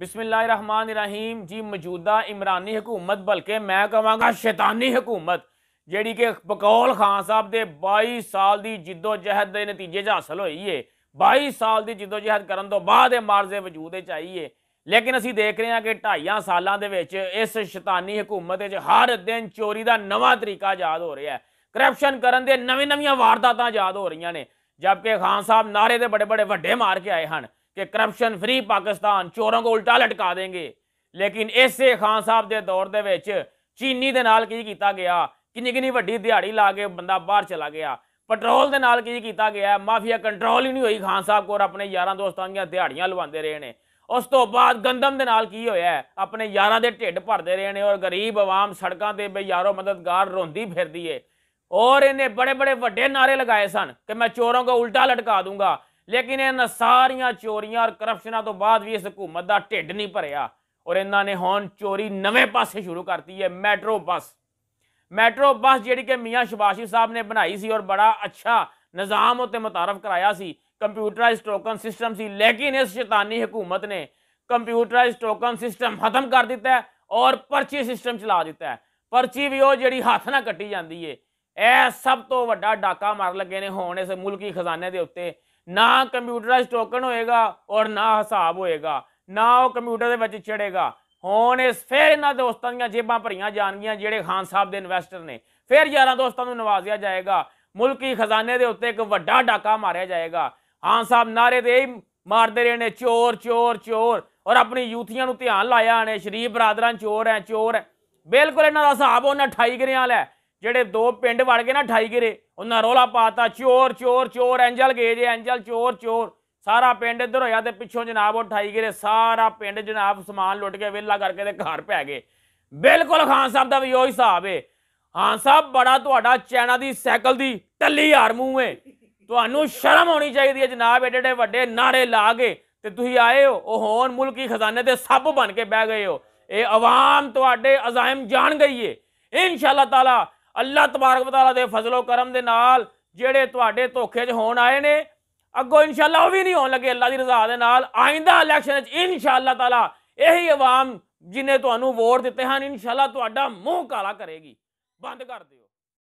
ਬਿਸਮਿਲ੍ਲਾਹਿਰਰਹਿਮਾਨਿਰਰਹੀਮ ਜੀ ਮੌਜੂਦਾ ਇਮਰਾਨੀ ਹਕੂਮਤ ਬਲਕਿ ਮੈਂ ਕਹਾਂਗਾ ਸ਼ੈਤਾਨੀ ਹਕੂਮਤ ਜਿਹੜੀ ਕਿ ਬਕੌਲ ਖਾਨ ਸਾਹਿਬ ਦੇ 22 ਸਾਲ ਦੀ ਜਿੱਦੋ ਜਹਿਦ ਦੇ ਨਤੀਜੇ 'ਚ ਹਾਸਲ ਹੋਈ ਏ 22 ਸਾਲ ਦੀ ਜਿੱਦੋ ਜਹਿਦ ਕਰਨ ਤੋਂ ਬਾਅਦ ਇਹ ਮਾਰਜ਼ੇ ਵਜੂਦ 'ਚ ਆਈ ਏ ਲੇਕਿਨ ਅਸੀਂ ਦੇਖ ਰਹੇ ਹਾਂ ਕਿ ਢਾਈਆਂ ਸਾਲਾਂ ਦੇ ਵਿੱਚ ਇਸ ਸ਼ੈਤਾਨੀ ਹਕੂਮਤ 'ਚ ਹਰ ਦਿਨ ਚੋਰੀ ਦਾ ਨਵਾਂ ਤਰੀਕਾ ਯਾਦ ਹੋ ਰਿਹਾ ਹੈ ਕਰਪਸ਼ਨ ਕਰਨ ਦੇ ਨਵੇਂ-ਨਵੀਆਂ ਵਾਰਦਾਤਾਂ ਯਾਦ ਹੋ ਰਹੀਆਂ ਨੇ ਜਦਕਿ ਖਾਨ ਸਾਹਿਬ ਨਾਰੇ ਦੇ ਬੜੇ-ਬੜੇ ਵੱਡੇ ਮਾਰ ਕੇ ਆਏ ਹਨ ਕਿ करप्शन ਫ੍ਰੀ ਪਾਕਿਸਤਾਨ ਚੋਰਾਂ ਕੋ ਉਲਟਾ ਲਟਕਾ ਦੇਣਗੇ ਲੇਕਿਨ ਇਸੇ ਖਾਨ ਸਾਹਿਬ ਦੇ ਦੌਰ ਦੇ ਵਿੱਚ ਚੀਨੀ ਦੇ ਨਾਲ ਕੀ ਕੀਤਾ ਗਿਆ ਕਿੰਨੀ ਕਿੰਨੀ ਵੱਡੀ ਦਿਹਾੜੀ ਲਾ ਕੇ ਬੰਦਾ ਬਾਹਰ ਚਲਾ ਗਿਆ ਪੈਟਰੋਲ ਦੇ ਨਾਲ ਕੀ ਕੀਤਾ ਗਿਆ ਮਾਫੀਆ ਕੰਟਰੋਲ ਹੀ ਨਹੀਂ ਹੋਈ ਖਾਨ ਸਾਹਿਬ ਕੋਲ ਆਪਣੇ ਯਾਰਾਂ ਦੋਸਤਾਂ ਦੀਆਂ ਦਿਹਾੜੀਆਂ ਲਵਾਉਂਦੇ ਰਹੇ ਨੇ ਉਸ ਤੋਂ ਬਾਅਦ ਗੰਦਮ ਦੇ ਨਾਲ ਕੀ ਹੋਇਆ ਆਪਣੇ ਯਾਰਾਂ ਦੇ ਢਿੱਡ ਭਰਦੇ ਰਹੇ ਨੇ ਔਰ ਗਰੀਬ ਆਵਾਮ ਸੜਕਾਂ ਤੇ ਬਈ ਯਾਰੋ ਮਦਦਗਾਰ ਰੋਂਦੀ ਫਿਰਦੀ ਏ ਔਰ ਇਹਨੇ ਬੜੇ ਬੜੇ ਵੱਡੇ ਨਾਰੇ ਲਗਾਏ ਸਨ ਕਿ ਮੈਂ ਚੋਰਾਂ ਕੋ ਉਲਟਾ ਲਟਕਾ ਦੂੰਗਾ लेकिन इन्ह सारिया चोरिया और करप्शन तो बाद भी इस हुकूमत का ढिड नहीं भरया और इन्होंने हम चोरी नवे पास शुरू करती है मैट्रो बस मैट्रो बस जी कि मियाँ शबाशी साहब ने बनाई सी और बड़ा अच्छा निज़ाम उत्ते मुतारफ कराया कंप्यूटराइज टोकन सिस्टम से लेकिन इस शैतानी हुकूमत ने कंप्यूटराइज टोकन सिस्टम खत्म कर दिता है और परची सिस्टम चला दिता है परची भी वह जी हाथ ना कट्टी जाती है यह सब तो व्डा डाका मार लगे ने हम इस मुल्की खजाने के उत्ते ਨਾ ਕੰਪਿਊਟਰਾਈਜ਼ ਟੋਕਨ ਹੋਏਗਾ ਔਰ ਨਾ ਹਿਸਾਬ ਹੋਏਗਾ ਨਾ ਉਹ ਕੰਪਿਊਟਰ ਦੇ ਵਿੱਚ ਚੜੇਗਾ ਹੁਣ ਇਸ ਫੇਰ ਇਹਨਾਂ ਦੋਸਤਾਂ ਦੀਆਂ ਜੇਬਾਂ ਭਰੀਆਂ ਜਾਣਗੀਆਂ ਜਿਹੜੇ ਖਾਨ ਸਾਹਿਬ ਦੇ ਇਨਵੈਸਟਰ ਨੇ ਫੇਰ ਯਾਰਾਂ ਦੋਸਤਾਂ ਨੂੰ ਨਵਾਜ਼ਿਆ ਜਾਏਗਾ ਮੁਲਕੀ ਖਜ਼ਾਨੇ ਦੇ ਉੱਤੇ ਇੱਕ ਵੱਡਾ ਡਾਕਾ ਮਾਰਿਆ ਜਾਏਗਾ ਖਾਨ ਸਾਹਿਬ ਨਾਰੇ ਦੇ ਮਾਰਦੇ ਰਹੇ ਨੇ ਚੋਰ ਚੋਰ ਚੋਰ ਔਰ ਆਪਣੀ ਯੂਥੀਆਂ ਨੂੰ ਧਿਆਨ ਲਾਇਆ ਨੇ ਸ਼ਰੀਫ ਬਰਾਦਰਾਂ ਚੋਰ ਐ ਚੋਰ ਬਿਲਕੁਲ ਇਹਨਾਂ ਦਾ ਹਿਸਾਬ ਉਹਨਾਂ 28 ਗਰੇ ਵਾਲਾ ਜਿਹੜੇ ਦੋ ਪਿੰਡ ਵੜ ਗਏ ਨਾ ਠਾਈ ਗਿਰੇ ਉਹਨਾਂ ਰੋਲਾ ਪਾਤਾ ਚੋਰ ਚੋਰ ਚੋਰ ਐਂਜਲ ਗਏ ਜੇ ਐਂਜਲ ਚੋਰ ਚੋਰ ਸਾਰਾ ਪਿੰਡ ਇੱਧਰ ਹੋਇਆ ਤੇ ਪਿੱਛੋਂ ਜਨਾਬ ਉਹ 28 ਗਿਰੇ ਸਾਰਾ ਪਿੰਡ ਜਨਾਬ ਸਮਾਨ ਲੁੱਟ ਕੇ ਵਿਹਲਾ ਕਰਕੇ ਤੇ ਘਰ ਪੈ ਗਏ ਬਿਲਕੁਲ ਖਾਨ ਸਾਹਿਬ ਦਾ ਵੀ ਉਹੀ ਹਿਸਾਬ ਏ ਖਾਨ ਸਾਹਿਬ ਬੜਾ ਤੁਹਾਡਾ ਚੈਨਾ ਦੀ ਸਾਈਕਲ ਦੀ ਟੱਲੀ ਹਾਰ ਮੂੰਹ ਏ ਤੁਹਾਨੂੰ ਸ਼ਰਮ ਹੋਣੀ ਚਾਹੀਦੀ ਹੈ ਜਨਾਬ ਐਡੇ ਐਡੇ ਵੱਡੇ ਨਾਰੇ ਲਾ ਕੇ ਤੇ ਤੁਸੀਂ ਆਏ ਹੋ ਉਹ ਹੋਣ ਮੁਲਕੀ ਖਜ਼ਾਨੇ ਤੇ ਸੱਪ ਬਣ ਕੇ ਬਹਿ ਗਏ ਹੋ ਇਹ ਆਵਾਮ ਤੁਹਾਡੇ ਅਜ਼ਾਇਮ ਜਾਣ ਗਈ ਏ ਇਨਸ਼ਾ ਅੱਲਾਹ ਤਾਲਾ ਅੱਲਾ ਤਬਾਰਕ ਵਤਾਲਾ ਦੇ ਫਜ਼ਲੋ ਕਰਮ ਦੇ ਨਾਲ ਜਿਹੜੇ ਤੁਹਾਡੇ ਧੋਖੇ 'ਚ ਹੋਣ ਆਏ ਨੇ ਅੱਗੋਂ ਇਨਸ਼ਾਅੱਲਾ ਉਹ ਵੀ ਨਹੀਂ ਹੋਣ ਲੱਗੇ ਅੱਲਾ ਦੀ ਰਜ਼ਾ ਦੇ ਨਾਲ ਆਇੰਦਾ ਇਲੈਕਸ਼ਨ 'ਚ ਇਨਸ਼ਾਅੱਲਾ ਤਾਲਾ ਇਹੀ ਆਵਾਮ ਜਿਨੇ ਤੁਹਾਨੂੰ ਵੋਟ ਦਿੱਤੇ ਹਨ ਇਨਸ਼ਾਅੱਲਾ ਤੁਹਾਡਾ ਮੂੰਹ ਕਾਲਾ ਕਰੇਗੀ ਬੰਦ ਕਰ ਦਿਓ